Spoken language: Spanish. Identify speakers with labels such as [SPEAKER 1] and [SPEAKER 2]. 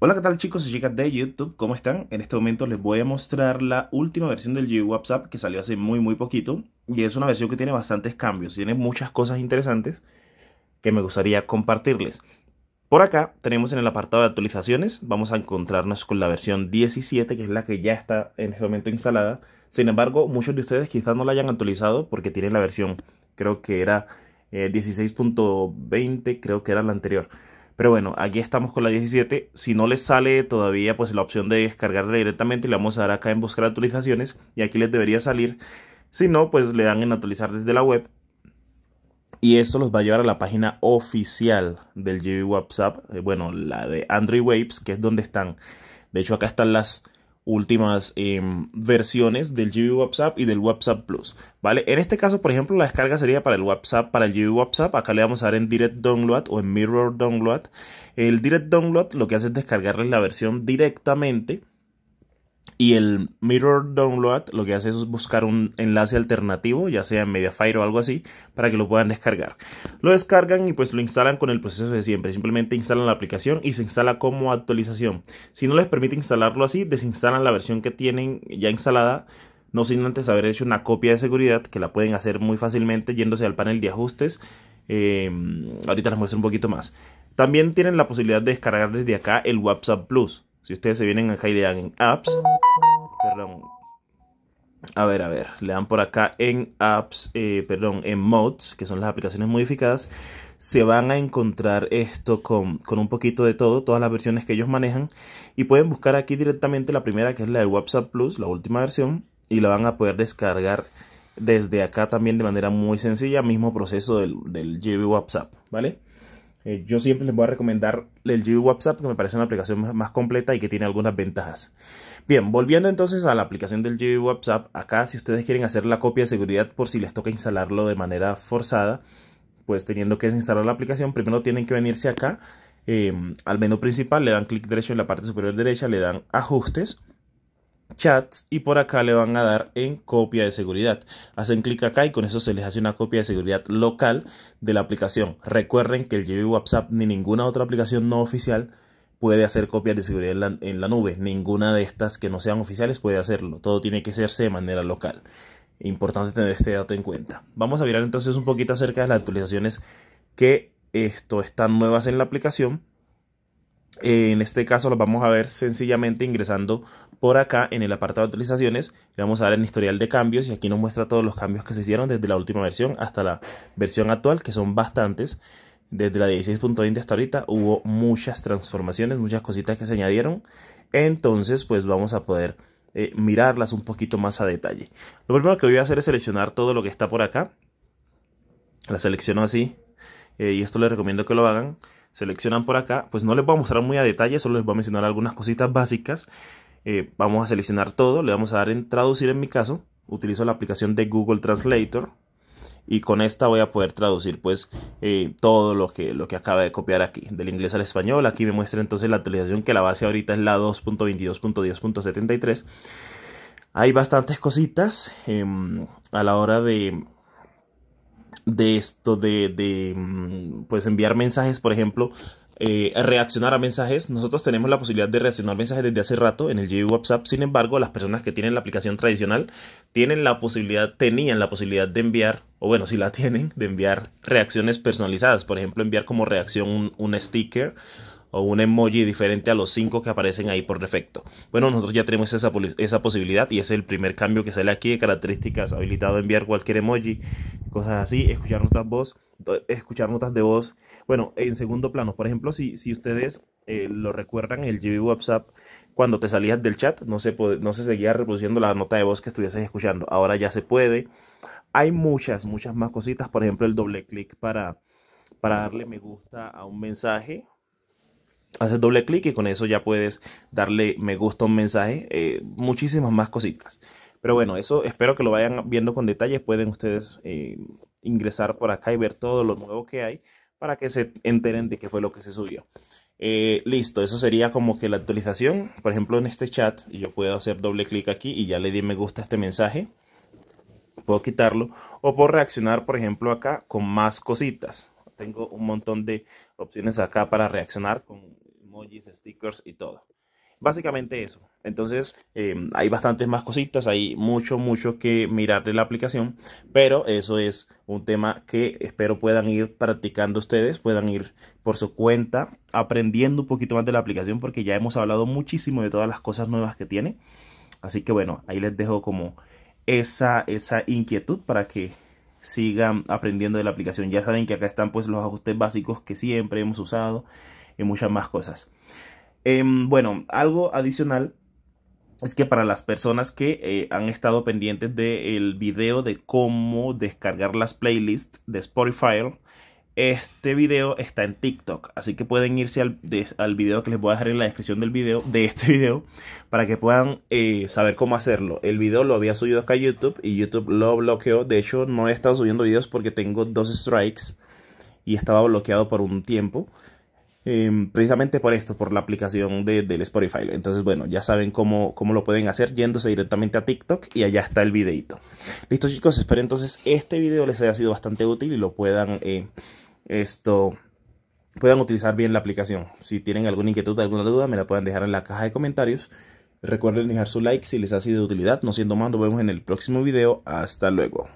[SPEAKER 1] Hola, ¿qué tal chicos y chicas de YouTube? ¿Cómo están? En este momento les voy a mostrar la última versión del GUI WhatsApp que salió hace muy muy poquito y es una versión que tiene bastantes cambios, tiene muchas cosas interesantes que me gustaría compartirles. Por acá tenemos en el apartado de actualizaciones, vamos a encontrarnos con la versión 17 que es la que ya está en este momento instalada. Sin embargo, muchos de ustedes quizás no la hayan actualizado porque tienen la versión, creo que era eh, 16.20, creo que era la anterior. Pero bueno, aquí estamos con la 17. Si no les sale todavía, pues la opción de descargarla directamente, le vamos a dar acá en buscar actualizaciones y aquí les debería salir. Si no, pues le dan en actualizar desde la web. Y esto los va a llevar a la página oficial del GB WhatsApp, eh, bueno, la de Android Waves, que es donde están. De hecho, acá están las últimas em, versiones del GB WhatsApp y del WhatsApp Plus, ¿vale? En este caso, por ejemplo, la descarga sería para el WhatsApp, para el GB WhatsApp, acá le vamos a dar en Direct Download o en Mirror Download. El Direct Download lo que hace es descargarles la versión directamente y el Mirror Download lo que hace es buscar un enlace alternativo, ya sea en Mediafire o algo así, para que lo puedan descargar. Lo descargan y pues lo instalan con el proceso de siempre. Simplemente instalan la aplicación y se instala como actualización. Si no les permite instalarlo así, desinstalan la versión que tienen ya instalada no sin antes haber hecho una copia de seguridad que la pueden hacer muy fácilmente yéndose al panel de ajustes. Em, ahorita les muestro un poquito más. También tienen la posibilidad de descargar desde acá el WhatsApp Plus. Si ustedes se vienen a y en apps, perdón, a ver, a ver, le dan por acá en apps, eh, perdón, en mods, que son las aplicaciones modificadas, se van a encontrar esto con, con, un poquito de todo, todas las versiones que ellos manejan, y pueden buscar aquí directamente la primera, que es la de WhatsApp Plus, la última versión, y la van a poder descargar desde acá también de manera muy sencilla, mismo proceso del, del GB WhatsApp, ¿vale? Eh, yo siempre les voy a recomendar el GB WhatsApp, que me parece una aplicación más, completa y que tiene algunas ventajas. Bien, volviendo entonces a la aplicación del GB WhatsApp, acá si ustedes quieren hacer la copia de seguridad por si les toca instalarlo de manera forzada, pues teniendo que desinstalar la aplicación, primero tienen que venirse acá eh, al menú principal, le dan clic derecho en la parte superior derecha, le dan ajustes chats y por acá le van a dar en copia de seguridad. Hacen clic acá y con eso se les hace una copia de seguridad local de la aplicación. Recuerden que el GB WhatsApp ni ninguna otra aplicación no oficial puede hacer copias de seguridad en la, nube. Ninguna de estas que no sean oficiales puede hacerlo. Todo tiene que hacerse de manera local. Importante tener este dato en cuenta. Vamos a mirar entonces un poquito acerca de las actualizaciones que esto están nuevas en la aplicación en este caso lo vamos a ver sencillamente ingresando por acá en el apartado de actualizaciones. Le vamos a dar en historial de cambios y aquí nos muestra todos los cambios que se hicieron desde la última versión hasta la versión actual, que son bastantes. Desde la 16.20 hasta ahorita hubo muchas transformaciones, muchas cositas que se añadieron. Entonces pues vamos a poder eh, mirarlas un poquito más a detalle. Lo primero que voy a hacer es seleccionar todo lo que está por acá. La selecciono así eh, y esto les recomiendo que lo hagan seleccionan por acá, pues no les voy a mostrar muy a detalle, solo les voy a mencionar algunas cositas básicas. Eh, vamos a seleccionar todo, le vamos a dar en traducir en mi caso, utilizo la aplicación de Google Translator y con esta voy a poder traducir pues eh, todo lo que, lo que acaba de copiar aquí, del inglés al español, aquí me muestra entonces la actualización que la base ahorita es la 2.22.10.73. Hay bastantes cositas em, a la hora de de esto de, mm, pues enviar mensajes, por ejemplo, eh, reaccionar a mensajes. Nosotros tenemos la posibilidad de reaccionar mensajes desde hace rato en el GB WhatsApp. Sin embargo, las personas que tienen la aplicación tradicional tienen la posibilidad, tenían la posibilidad de enviar, o bueno, si la tienen, de enviar reacciones personalizadas. Por ejemplo, enviar como reacción un, un sticker o un emoji diferente a los cinco que aparecen ahí por defecto. Bueno, nosotros ya tenemos esa, posibilidad y es el primer cambio que sale aquí de características, habilitado enviar cualquier emoji, cosas así, escuchar notas voz, escuchar notas de voz. Bueno, en segundo plano, por ejemplo, si, ustedes eh, lo recuerdan, el GB WhatsApp, cuando te salías del chat, no se, no se seguía reproduciendo la nota de voz que estuvieses escuchando. Ahora ya se puede. Hay muchas, muchas más cositas. Por ejemplo, el doble clic para, para darle me gusta a un mensaje haces doble clic y con eso ya puedes darle me gusta a un mensaje, eh, muchísimas más cositas. Pero bueno, eso espero que lo vayan viendo con detalles. Pueden ustedes eh, ingresar por acá y ver todo lo nuevo que hay para que se enteren de qué fue lo que se subió. Eh, listo, eso sería como que la actualización. Por ejemplo, en este chat yo puedo hacer doble clic aquí y ya le di me gusta a este mensaje. Puedo quitarlo o puedo reaccionar, por ejemplo, acá con más cositas. Tengo un montón de opciones acá para reaccionar con stickers y todo. Básicamente eso. Entonces, em, hay bastantes más cositas, hay mucho, mucho que mirar de la aplicación, pero eso es un tema que espero puedan ir practicando ustedes, puedan ir por su cuenta aprendiendo un poquito más de la aplicación, porque ya hemos hablado muchísimo de todas las cosas nuevas que tiene. Así que bueno, ahí les dejo como esa, esa inquietud para que sigan aprendiendo de la aplicación. Ya saben que acá están pues los ajustes básicos que siempre hemos usado y muchas más cosas. Em, bueno, algo adicional es que para las personas que eh, han estado pendientes del el video de cómo descargar las playlists de Spotify, este video está en TikTok, así que pueden irse al, al, video que les voy a dejar en la descripción del video, de este video, para que puedan eh, saber cómo hacerlo. El video lo había subido acá a YouTube y YouTube lo bloqueó. De hecho, no he estado subiendo videos porque tengo dos strikes y estaba bloqueado por un tiempo. Em, precisamente por esto, por la aplicación de, del Spotify. Entonces, bueno, ya saben cómo, cómo lo pueden hacer yéndose directamente a TikTok y allá está el videito. Listo chicos, espero entonces este video les haya sido bastante útil y lo puedan eh, esto puedan utilizar bien la aplicación. Si tienen alguna inquietud, alguna duda, me la pueden dejar en la caja de comentarios. Recuerden dejar su like si les ha sido de utilidad. No siendo más, nos vemos en el próximo video. Hasta luego.